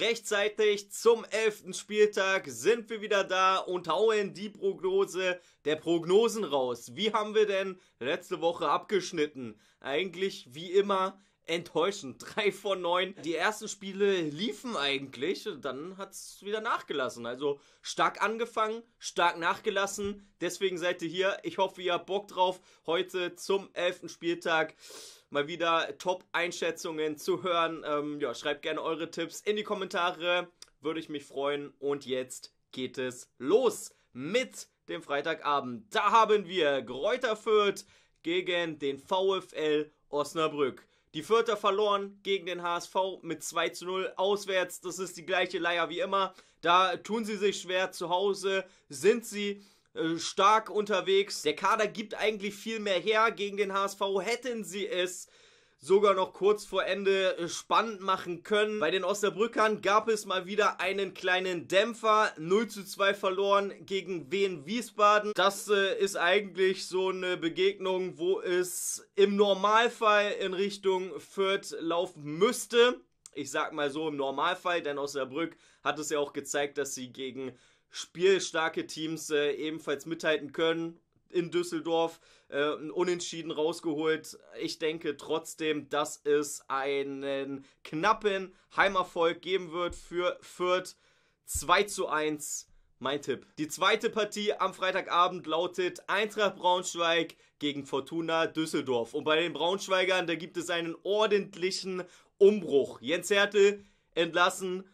Rechtzeitig zum 11. Spieltag sind wir wieder da und hauen die Prognose der Prognosen raus. Wie haben wir denn letzte Woche abgeschnitten? Eigentlich wie immer enttäuschend. 3 von 9. Die ersten Spiele liefen eigentlich, dann hat es wieder nachgelassen. Also stark angefangen, stark nachgelassen. Deswegen seid ihr hier. Ich hoffe, ihr habt Bock drauf. Heute zum 11. Spieltag mal wieder Top-Einschätzungen zu hören. Ähm, ja, schreibt gerne eure Tipps in die Kommentare. Würde ich mich freuen. Und jetzt geht es los mit dem Freitagabend. Da haben wir Gräuter Fürth gegen den VfL Osnabrück. Die Vierter verloren gegen den HSV mit 2 zu 0 auswärts. Das ist die gleiche Leier wie immer. Da tun sie sich schwer. Zu Hause sind sie äh, stark unterwegs. Der Kader gibt eigentlich viel mehr her gegen den HSV. Hätten sie es sogar noch kurz vor Ende äh, spannend machen können. Bei den Osnabrückern gab es mal wieder einen kleinen Dämpfer. 0 zu 2 verloren gegen Wien Wiesbaden. Das äh, ist eigentlich so eine Begegnung, wo es im Normalfall in Richtung Fürth laufen müsste. Ich sag mal so im Normalfall, denn Osnabrück hat es ja auch gezeigt, dass sie gegen spielstarke Teams äh, ebenfalls mithalten können. In Düsseldorf äh, Unentschieden rausgeholt. Ich denke trotzdem, dass es einen knappen Heimerfolg geben wird für Fürth. 2 zu 1 mein Tipp. Die zweite Partie am Freitagabend lautet Eintracht Braunschweig gegen Fortuna Düsseldorf. Und bei den Braunschweigern, da gibt es einen ordentlichen Umbruch. Jens Hertel entlassen,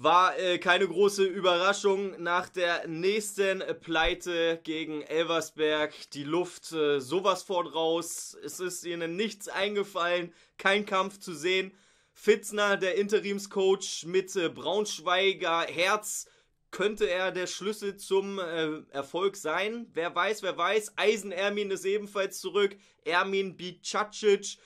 war äh, keine große Überraschung nach der nächsten Pleite gegen Elversberg. Die Luft äh, sowas von raus. Es ist ihnen nichts eingefallen, kein Kampf zu sehen. Fitzner, der Interimscoach mit äh, Braunschweiger Herz, könnte er der Schlüssel zum äh, Erfolg sein. Wer weiß, wer weiß. Eisenermin ist ebenfalls zurück. Ermin Bicacic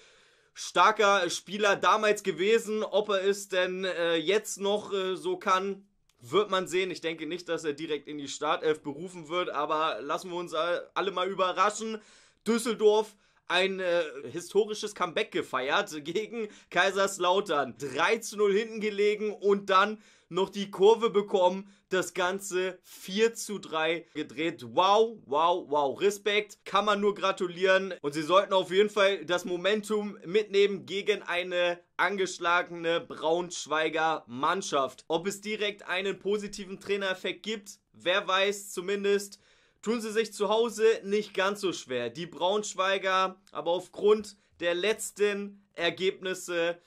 starker Spieler damals gewesen. Ob er es denn äh, jetzt noch äh, so kann, wird man sehen. Ich denke nicht, dass er direkt in die Startelf berufen wird, aber lassen wir uns alle mal überraschen. Düsseldorf ein äh, historisches Comeback gefeiert gegen Kaiserslautern. 3 zu 0 hinten gelegen und dann noch die Kurve bekommen. Das Ganze 4 zu 3 gedreht. Wow, wow, wow. Respekt. Kann man nur gratulieren. Und sie sollten auf jeden Fall das Momentum mitnehmen gegen eine angeschlagene Braunschweiger Mannschaft. Ob es direkt einen positiven Trainereffekt gibt, wer weiß zumindest tun sie sich zu Hause nicht ganz so schwer. Die Braunschweiger, aber aufgrund der letzten Ergebnisse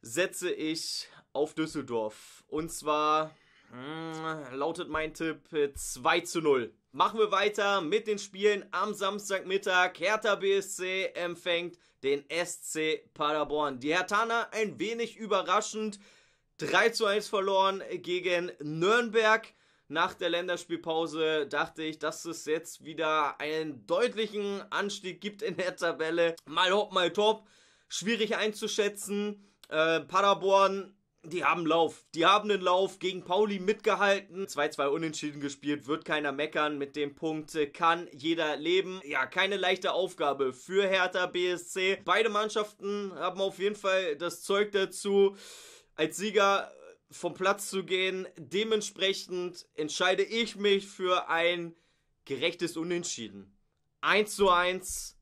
setze ich auf Düsseldorf. Und zwar mh, hm, lautet mein Tipp 2 zu 0. Machen wir weiter mit den Spielen am Samstagmittag. Hertha BSC empfängt den SC Paderborn. Die Hertana ein wenig überraschend 3 zu 1 verloren gegen Nürnberg. Nach der Länderspielpause dachte ich, dass es jetzt wieder einen deutlichen Anstieg gibt in der Tabelle. Mal hopp, mal top. Schwierig einzuschätzen. Äh, Paderborn die haben Lauf. Die haben den Lauf gegen Pauli mitgehalten. 2-2 unentschieden gespielt, wird keiner meckern. Mit dem Punkt kann jeder leben. Ja, keine leichte Aufgabe für Hertha BSC. Beide Mannschaften haben auf jeden Fall das Zeug dazu, als Sieger vom Platz zu gehen. Dementsprechend entscheide ich mich für ein gerechtes Unentschieden. 1 zu 1,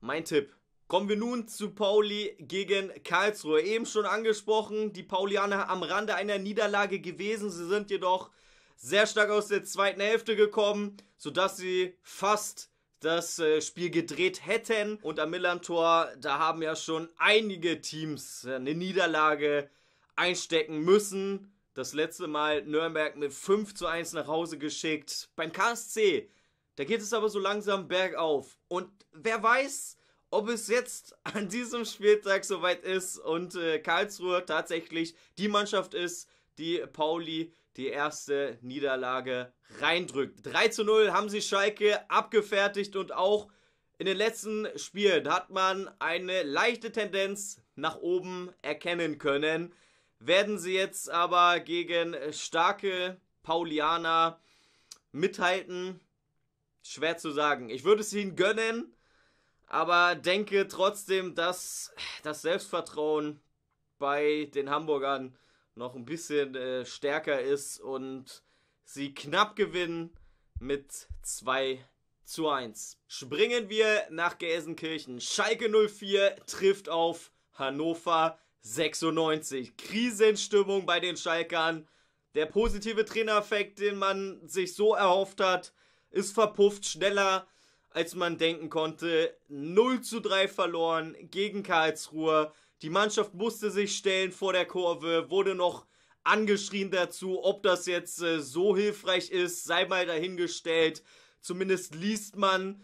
mein Tipp. Kommen wir nun zu Pauli gegen Karlsruhe. Eben schon angesprochen, die Paulianer am Rande einer Niederlage gewesen. Sie sind jedoch sehr stark aus der zweiten Hälfte gekommen, sodass sie fast das äh, Spiel gedreht hätten. Und am Millern-Tor, da haben ja schon einige Teams äh, eine Niederlage einstecken müssen. Das letzte Mal Nürnberg mit 5 zu 1 nach Hause geschickt. Beim KSC, da geht es aber so langsam bergauf. Und wer weiß, ob es jetzt an diesem Spieltag soweit ist und äh, Karlsruhe tatsächlich die Mannschaft ist, die Pauli die erste Niederlage reindrückt. 3 zu 0 haben sie Schalke abgefertigt und auch in den letzten Spielen hat man eine leichte Tendenz nach oben erkennen können werden sie jetzt aber gegen starke Paulianer mithalten? Schwer zu sagen. Ich würde es ihnen gönnen, aber denke trotzdem, dass das Selbstvertrauen bei den Hamburgern noch ein bisschen äh, stärker ist und sie knapp gewinnen mit 2 zu 1. Springen wir nach Gelsenkirchen. Schalke 04 trifft auf Hannover 96. Krisenstimmung bei den Schalkern. Der positive Trainereffekt, den man sich so erhofft hat, ist verpufft schneller, als man denken konnte. 0 zu 3 verloren gegen Karlsruhe. Die Mannschaft musste sich stellen vor der Kurve, wurde noch angeschrien dazu, ob das jetzt äh, so hilfreich ist, sei mal dahingestellt. Zumindest liest man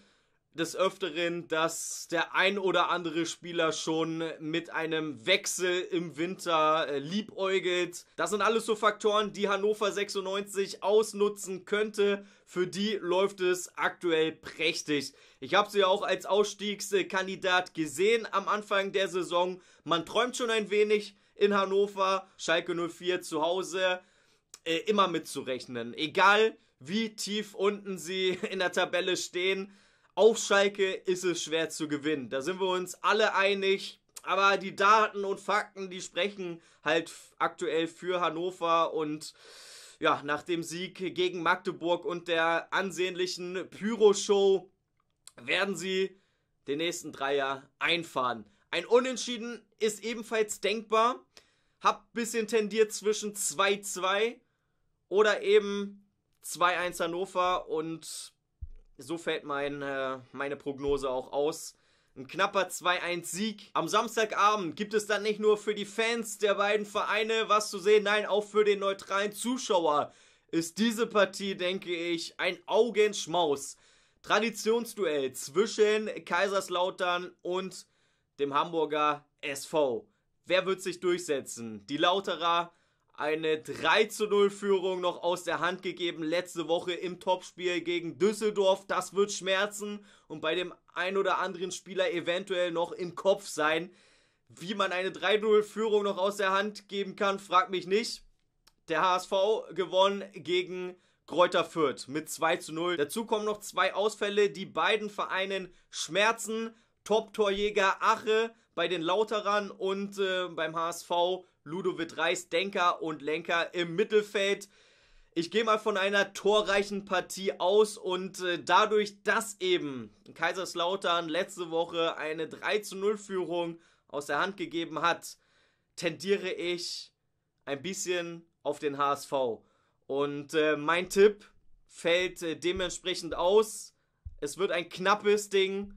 des Öfteren, dass der ein oder andere Spieler schon mit einem Wechsel im Winter äh, liebäugelt. Das sind alles so Faktoren, die Hannover 96 ausnutzen könnte. Für die läuft es aktuell prächtig. Ich habe sie ja auch als Ausstiegskandidat gesehen am Anfang der Saison. Man träumt schon ein wenig in Hannover, Schalke 04 zu Hause, äh, immer mitzurechnen. Egal wie tief unten sie in der Tabelle stehen, auf Schalke ist es schwer zu gewinnen. Da sind wir uns alle einig. Aber die Daten und Fakten, die sprechen halt aktuell für Hannover und ja, nach dem Sieg gegen Magdeburg und der ansehnlichen Pyro-Show werden sie den nächsten Dreier einfahren. Ein Unentschieden ist ebenfalls denkbar. Hab ein bisschen tendiert zwischen 2-2 oder eben 2-1 Hannover und so fällt mein, äh, meine Prognose auch aus. Ein knapper 2-1-Sieg. Am Samstagabend gibt es dann nicht nur für die Fans der beiden Vereine was zu sehen, nein, auch für den neutralen Zuschauer ist diese Partie, denke ich, ein Augenschmaus. Traditionsduell zwischen Kaiserslautern und dem Hamburger SV. Wer wird sich durchsetzen? Die Lauterer eine 3 zu 0 Führung noch aus der Hand gegeben letzte Woche im Topspiel gegen Düsseldorf. Das wird schmerzen und bei dem ein oder anderen Spieler eventuell noch im Kopf sein. Wie man eine 3-0 Führung noch aus der Hand geben kann, fragt mich nicht. Der HSV gewonnen gegen Kräuter Fürth mit 2 zu 0. Dazu kommen noch zwei Ausfälle, die beiden Vereinen schmerzen. Top-Torjäger Ache bei den Lauterern und äh, beim HSV Ludovic Reis Denker und Lenker im Mittelfeld. Ich gehe mal von einer torreichen Partie aus und äh, dadurch, dass eben Kaiserslautern letzte Woche eine 3 zu 0 Führung aus der Hand gegeben hat, tendiere ich ein bisschen auf den HSV. Und äh, mein Tipp fällt äh, dementsprechend aus. Es wird ein knappes Ding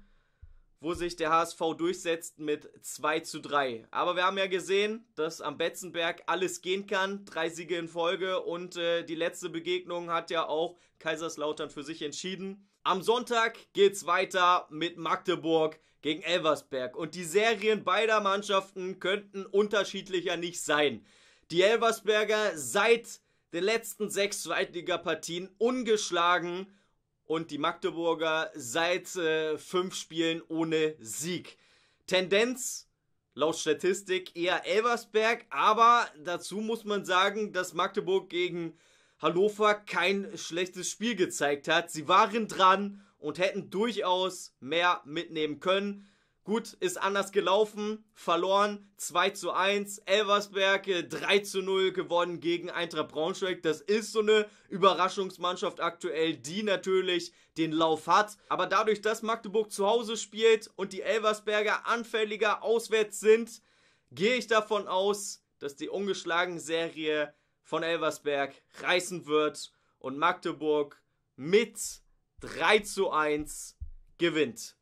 wo sich der HSV durchsetzt mit 2 zu 3. Aber wir haben ja gesehen, dass am Betzenberg alles gehen kann, drei Siege in Folge und äh, die letzte Begegnung hat ja auch Kaiserslautern für sich entschieden. Am Sonntag geht's weiter mit Magdeburg gegen Elversberg und die Serien beider Mannschaften könnten unterschiedlicher nicht sein. Die Elversberger seit den letzten sechs Zweitligapartien ungeschlagen und die Magdeburger seit äh, fünf Spielen ohne Sieg. Tendenz laut Statistik eher Elversberg, aber dazu muss man sagen, dass Magdeburg gegen Hannover kein schlechtes Spiel gezeigt hat. Sie waren dran und hätten durchaus mehr mitnehmen können. Gut, ist anders gelaufen, verloren 2 zu 1, Elversberg 3 äh, zu 0 gewonnen gegen Eintracht Braunschweig. Das ist so eine Überraschungsmannschaft aktuell, die natürlich den Lauf hat. Aber dadurch, dass Magdeburg zu Hause spielt und die Elversberger anfälliger auswärts sind, gehe ich davon aus, dass die ungeschlagene Serie von Elversberg reißen wird und Magdeburg mit 3 zu 1 gewinnt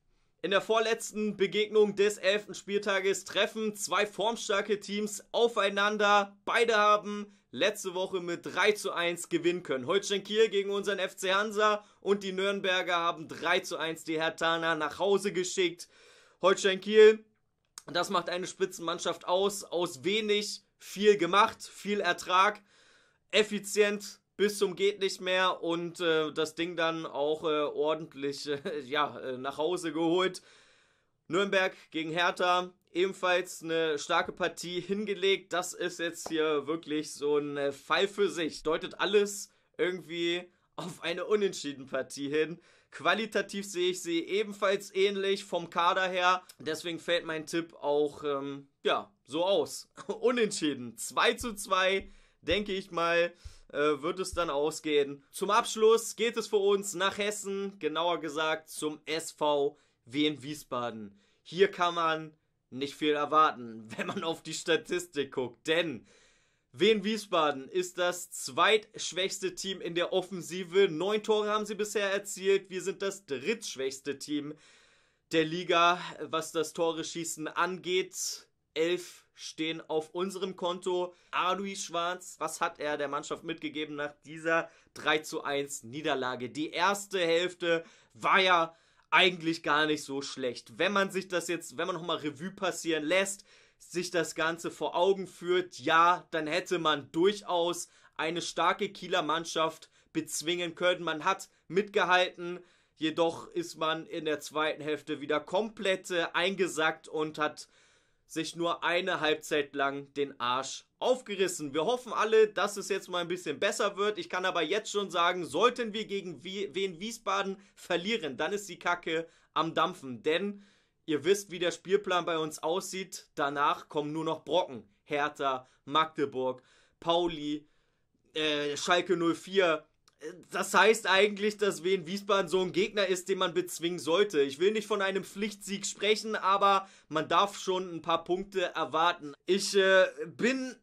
in der vorletzten Begegnung des 11. Spieltages treffen zwei formstarke Teams aufeinander. Beide haben letzte Woche mit 3 zu 1 gewinnen können. Holstein Kiel gegen unseren FC Hansa und die Nürnberger haben 3 zu 1 die Hertaner nach Hause geschickt. Holstein Kiel, das macht eine Spitzenmannschaft aus. Aus wenig viel gemacht, viel Ertrag, effizient bis zum geht nicht mehr und äh, das Ding dann auch äh, ordentlich äh, ja, äh, nach Hause geholt. Nürnberg gegen Hertha ebenfalls eine starke Partie hingelegt. Das ist jetzt hier wirklich so ein äh, Fall für sich. Deutet alles irgendwie auf eine unentschieden Partie hin. Qualitativ sehe ich sie ebenfalls ähnlich vom Kader her. Deswegen fällt mein Tipp auch ähm, ja, so aus. unentschieden. 2 zu 2, denke ich mal äh, wird es dann ausgehen. Zum Abschluss geht es für uns nach Hessen, genauer gesagt zum SV Wien Wiesbaden. Hier kann man nicht viel erwarten, wenn man auf die Statistik guckt, denn Wien Wiesbaden ist das zweitschwächste Team in der Offensive. Neun Tore haben sie bisher erzielt. Wir sind das drittschwächste Team der Liga, was das Tore schießen angeht. Elf stehen auf unserem Konto. Alois Schwarz, was hat er der Mannschaft mitgegeben nach dieser 3 zu 1 Niederlage? Die erste Hälfte war ja eigentlich gar nicht so schlecht. Wenn man sich das jetzt, wenn man nochmal Revue passieren lässt, sich das Ganze vor Augen führt, ja, dann hätte man durchaus eine starke Kieler Mannschaft bezwingen können. Man hat mitgehalten, jedoch ist man in der zweiten Hälfte wieder komplett äh, eingesackt und hat sich nur eine Halbzeit lang den Arsch aufgerissen. Wir hoffen alle, dass es jetzt mal ein bisschen besser wird. Ich kann aber jetzt schon sagen, sollten wir gegen Wien Wiesbaden verlieren, dann ist die Kacke am Dampfen. Denn ihr wisst, wie der Spielplan bei uns aussieht. Danach kommen nur noch Brocken. Hertha, Magdeburg, Pauli, äh, Schalke 04 das heißt eigentlich, dass Wien Wiesbaden so ein Gegner ist, den man bezwingen sollte. Ich will nicht von einem Pflichtsieg sprechen, aber man darf schon ein paar Punkte erwarten. Ich äh, bin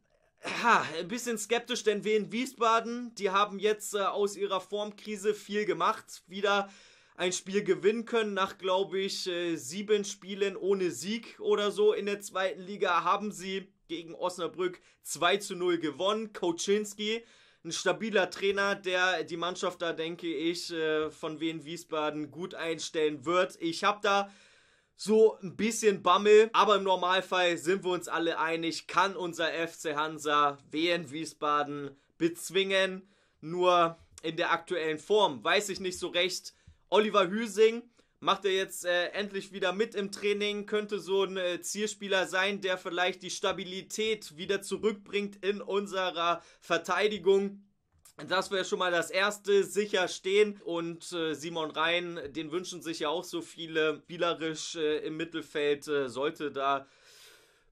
ha, ein bisschen skeptisch, denn Wien Wiesbaden, die haben jetzt äh, aus ihrer Formkrise viel gemacht, wieder ein Spiel gewinnen können nach, glaube ich, äh, sieben Spielen ohne Sieg oder so in der zweiten Liga haben sie gegen Osnabrück 2 zu 0 gewonnen. Koczynski ein stabiler Trainer, der die Mannschaft da, denke ich, äh, von Wien Wiesbaden gut einstellen wird. Ich habe da so ein bisschen Bammel, aber im Normalfall sind wir uns alle einig, kann unser FC Hansa Wien Wiesbaden bezwingen. Nur in der aktuellen Form weiß ich nicht so recht. Oliver Hüsing macht er jetzt äh, endlich wieder mit im Training, könnte so ein äh, Zielspieler sein, der vielleicht die Stabilität wieder zurückbringt in unserer Verteidigung. Das wäre schon mal das erste, sicher stehen. Und äh, Simon Rhein, den wünschen sich ja auch so viele. Spielerisch äh, im Mittelfeld äh, sollte da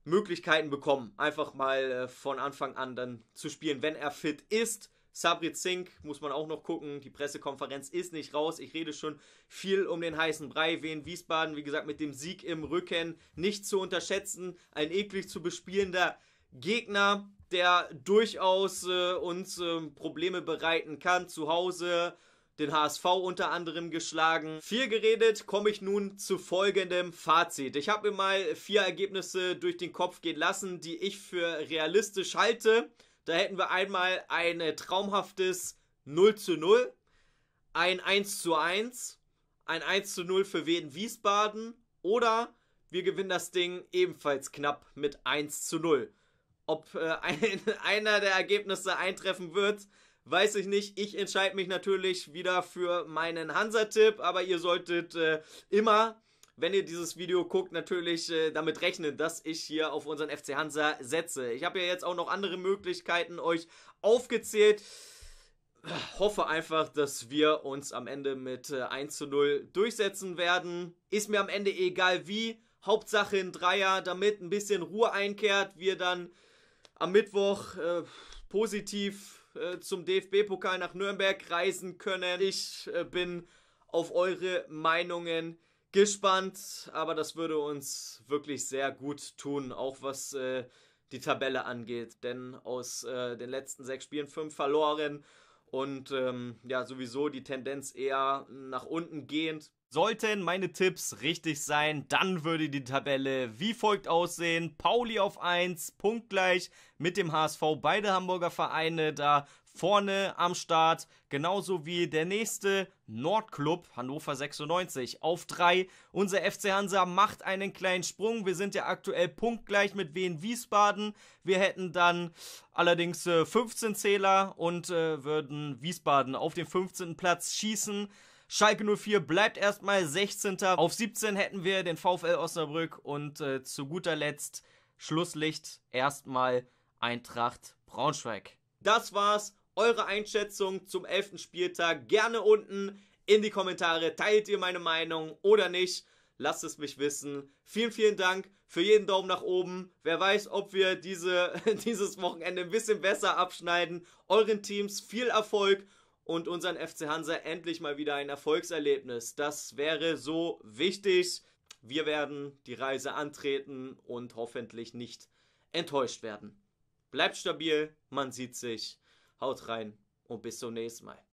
Möglichkeiten bekommen, einfach mal äh, von Anfang an dann zu spielen, wenn er fit ist. Sabrit Singh muss man auch noch gucken. Die Pressekonferenz ist nicht raus. Ich rede schon viel um den heißen Brei. Wien Wiesbaden, wie gesagt, mit dem Sieg im Rücken nicht zu unterschätzen. Ein eklig zu bespielender Gegner, der durchaus äh, uns äh, Probleme bereiten kann. Zu Hause den HSV unter anderem geschlagen. Viel geredet, komme ich nun zu folgendem Fazit. Ich habe mir mal vier Ergebnisse durch den Kopf gehen lassen, die ich für realistisch halte. Da hätten wir einmal ein äh, traumhaftes 0 zu 0, ein 1 zu 1, ein 1 zu 0 für Wien Wiesbaden oder wir gewinnen das Ding ebenfalls knapp mit 1 zu 0. Ob äh, ein, einer der Ergebnisse eintreffen wird, weiß ich nicht. Ich entscheide mich natürlich wieder für meinen Hansa-Tipp, aber ihr solltet äh, immer wenn ihr dieses Video guckt, natürlich äh, damit rechnet, dass ich hier auf unseren FC Hansa setze. Ich habe ja jetzt auch noch andere Möglichkeiten euch aufgezählt hoffe einfach, dass wir uns am Ende mit äh, 1 zu 0 durchsetzen werden. Ist mir am Ende egal wie. Hauptsache ein Dreier, damit ein bisschen Ruhe einkehrt. Wir dann am Mittwoch äh, positiv äh, zum DFB-Pokal nach Nürnberg reisen können. Ich äh, bin auf eure Meinungen gespannt gespannt, aber das würde uns wirklich sehr gut tun, auch was äh, die Tabelle angeht. Denn aus äh, den letzten sechs Spielen fünf verloren und ähm, ja, sowieso die Tendenz eher nach unten gehend. Sollten meine Tipps richtig sein, dann würde die Tabelle wie folgt aussehen. Pauli auf 1, punktgleich mit dem HSV, beide Hamburger Vereine da vorne am Start, genauso wie der nächste Nordclub Hannover 96 auf 3. Unser FC Hansa macht einen kleinen Sprung. Wir sind ja aktuell punktgleich mit Wien Wiesbaden. Wir hätten dann allerdings 15 äh, Zähler und äh, würden Wiesbaden auf den 15. Platz schießen. Schalke 04 bleibt erstmal 16. Auf 17 hätten wir den VfL Osnabrück und äh, zu guter Letzt Schlusslicht erstmal Eintracht Braunschweig. Das war's eure Einschätzung zum 11. Spieltag gerne unten in die Kommentare. Teilt ihr meine Meinung oder nicht? Lasst es mich wissen. Vielen, vielen Dank für jeden Daumen nach oben. Wer weiß, ob wir diese, dieses Wochenende ein bisschen besser abschneiden. Euren Teams viel Erfolg und unseren FC Hansa endlich mal wieder ein Erfolgserlebnis. Das wäre so wichtig. Wir werden die Reise antreten und hoffentlich nicht enttäuscht werden. Bleibt stabil, man sieht sich. Haut rein und bis zum nächsten Mal.